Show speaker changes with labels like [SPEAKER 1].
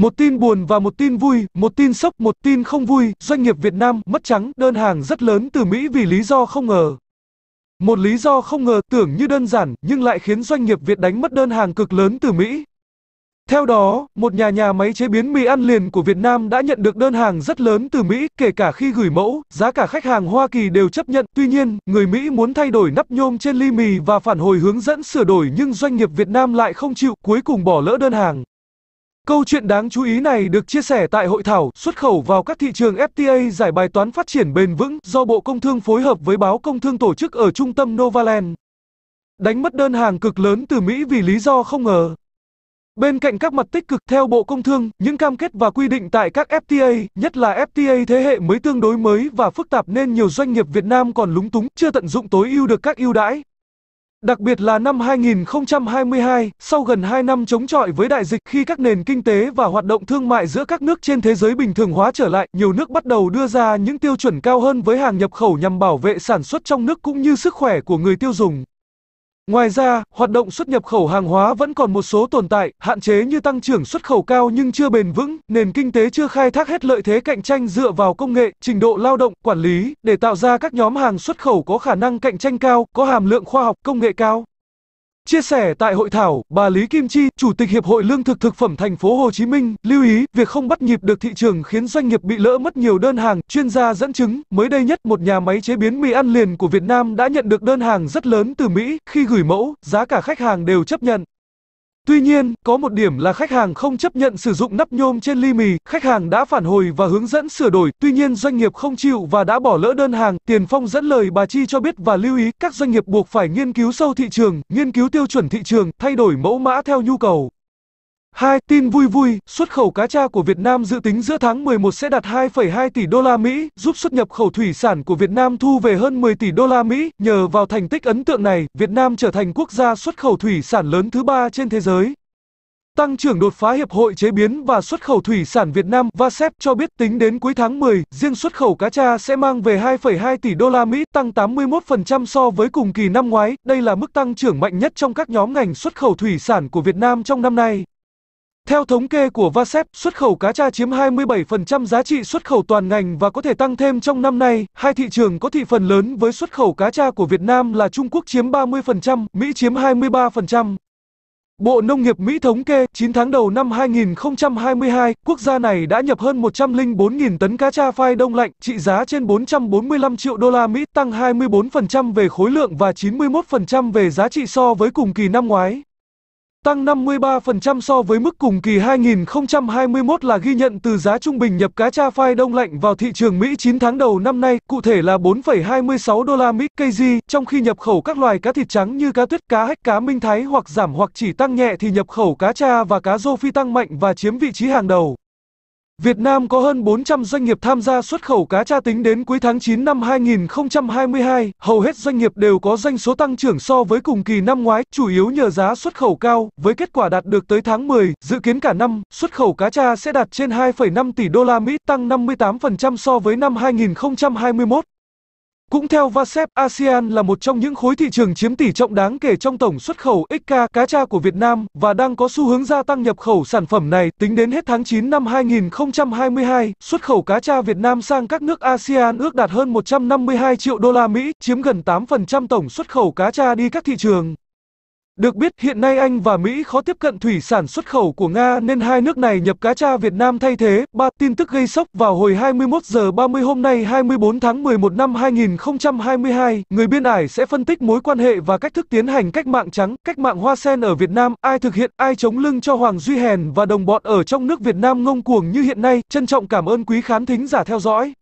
[SPEAKER 1] Một tin buồn và một tin vui, một tin sốc, một tin không vui, doanh nghiệp Việt Nam mất trắng đơn hàng rất lớn từ Mỹ vì lý do không ngờ. Một lý do không ngờ tưởng như đơn giản nhưng lại khiến doanh nghiệp Việt đánh mất đơn hàng cực lớn từ Mỹ. Theo đó, một nhà nhà máy chế biến mì ăn liền của Việt Nam đã nhận được đơn hàng rất lớn từ Mỹ, kể cả khi gửi mẫu, giá cả khách hàng Hoa Kỳ đều chấp nhận. Tuy nhiên, người Mỹ muốn thay đổi nắp nhôm trên ly mì và phản hồi hướng dẫn sửa đổi nhưng doanh nghiệp Việt Nam lại không chịu, cuối cùng bỏ lỡ đơn hàng. Câu chuyện đáng chú ý này được chia sẻ tại hội thảo xuất khẩu vào các thị trường FTA giải bài toán phát triển bền vững do Bộ Công Thương phối hợp với báo Công Thương tổ chức ở trung tâm Novaland. Đánh mất đơn hàng cực lớn từ Mỹ vì lý do không ngờ. Bên cạnh các mặt tích cực theo Bộ Công Thương, những cam kết và quy định tại các FTA, nhất là FTA thế hệ mới tương đối mới và phức tạp nên nhiều doanh nghiệp Việt Nam còn lúng túng, chưa tận dụng tối ưu được các ưu đãi, Đặc biệt là năm 2022, sau gần 2 năm chống chọi với đại dịch khi các nền kinh tế và hoạt động thương mại giữa các nước trên thế giới bình thường hóa trở lại, nhiều nước bắt đầu đưa ra những tiêu chuẩn cao hơn với hàng nhập khẩu nhằm bảo vệ sản xuất trong nước cũng như sức khỏe của người tiêu dùng. Ngoài ra, hoạt động xuất nhập khẩu hàng hóa vẫn còn một số tồn tại, hạn chế như tăng trưởng xuất khẩu cao nhưng chưa bền vững, nền kinh tế chưa khai thác hết lợi thế cạnh tranh dựa vào công nghệ, trình độ lao động, quản lý để tạo ra các nhóm hàng xuất khẩu có khả năng cạnh tranh cao, có hàm lượng khoa học công nghệ cao. Chia sẻ tại hội thảo, bà Lý Kim Chi, Chủ tịch Hiệp hội Lương thực Thực phẩm Thành phố Hồ Chí Minh, lưu ý việc không bắt nhịp được thị trường khiến doanh nghiệp bị lỡ mất nhiều đơn hàng. Chuyên gia dẫn chứng, mới đây nhất một nhà máy chế biến mì ăn liền của Việt Nam đã nhận được đơn hàng rất lớn từ Mỹ. Khi gửi mẫu, giá cả khách hàng đều chấp nhận. Tuy nhiên, có một điểm là khách hàng không chấp nhận sử dụng nắp nhôm trên ly mì, khách hàng đã phản hồi và hướng dẫn sửa đổi, tuy nhiên doanh nghiệp không chịu và đã bỏ lỡ đơn hàng. Tiền Phong dẫn lời bà Chi cho biết và lưu ý các doanh nghiệp buộc phải nghiên cứu sâu thị trường, nghiên cứu tiêu chuẩn thị trường, thay đổi mẫu mã theo nhu cầu. 2. Tin vui vui, xuất khẩu cá tra của Việt Nam dự tính giữa tháng 11 sẽ đạt 2,2 tỷ đô la Mỹ, giúp xuất nhập khẩu thủy sản của Việt Nam thu về hơn 10 tỷ đô la Mỹ. Nhờ vào thành tích ấn tượng này, Việt Nam trở thành quốc gia xuất khẩu thủy sản lớn thứ ba trên thế giới. Tăng trưởng đột phá Hiệp hội Chế biến và Xuất khẩu Thủy sản Việt Nam VASEP cho biết tính đến cuối tháng 10, riêng xuất khẩu cá tra sẽ mang về 2,2 tỷ đô la Mỹ, tăng 81% so với cùng kỳ năm ngoái. Đây là mức tăng trưởng mạnh nhất trong các nhóm ngành xuất khẩu thủy sản của Việt Nam trong năm nay. Theo thống kê của Vasep, xuất khẩu cá tra chiếm 27% giá trị xuất khẩu toàn ngành và có thể tăng thêm trong năm nay. Hai thị trường có thị phần lớn với xuất khẩu cá tra của Việt Nam là Trung Quốc chiếm 30%, Mỹ chiếm 23%. Bộ Nông nghiệp Mỹ thống kê, 9 tháng đầu năm 2022, quốc gia này đã nhập hơn 104.000 tấn cá tra phai đông lạnh, trị giá trên 445 triệu đô la Mỹ, tăng 24% về khối lượng và 91% về giá trị so với cùng kỳ năm ngoái tăng 53% so với mức cùng kỳ 2021 là ghi nhận từ giá trung bình nhập cá tra phai đông lạnh vào thị trường Mỹ 9 tháng đầu năm nay, cụ thể là 4,26 đô la Mỹ kg, trong khi nhập khẩu các loài cá thịt trắng như cá tuyết, cá hách, cá minh thái hoặc giảm hoặc chỉ tăng nhẹ thì nhập khẩu cá tra và cá rô phi tăng mạnh và chiếm vị trí hàng đầu. Việt Nam có hơn 400 doanh nghiệp tham gia xuất khẩu cá tra tính đến cuối tháng 9 năm 2022, hầu hết doanh nghiệp đều có doanh số tăng trưởng so với cùng kỳ năm ngoái, chủ yếu nhờ giá xuất khẩu cao, với kết quả đạt được tới tháng 10, dự kiến cả năm, xuất khẩu cá tra sẽ đạt trên 2,5 tỷ đô la Mỹ, tăng 58% so với năm 2021. Cũng theo Vasep, ASEAN là một trong những khối thị trường chiếm tỷ trọng đáng kể trong tổng xuất khẩu XK cá tra của Việt Nam và đang có xu hướng gia tăng nhập khẩu sản phẩm này. Tính đến hết tháng 9 năm 2022, xuất khẩu cá tra Việt Nam sang các nước ASEAN ước đạt hơn 152 triệu đô la Mỹ, chiếm gần 8% tổng xuất khẩu cá tra đi các thị trường. Được biết hiện nay Anh và Mỹ khó tiếp cận thủy sản xuất khẩu của Nga nên hai nước này nhập cá tra Việt Nam thay thế. Ba tin tức gây sốc vào hồi 21 giờ 30 hôm nay 24 tháng 11 năm 2022, người biên ải sẽ phân tích mối quan hệ và cách thức tiến hành cách mạng trắng, cách mạng hoa sen ở Việt Nam, ai thực hiện, ai chống lưng cho Hoàng Duy Hèn và đồng bọn ở trong nước Việt Nam ngông cuồng như hiện nay. Trân trọng cảm ơn quý khán thính giả theo dõi.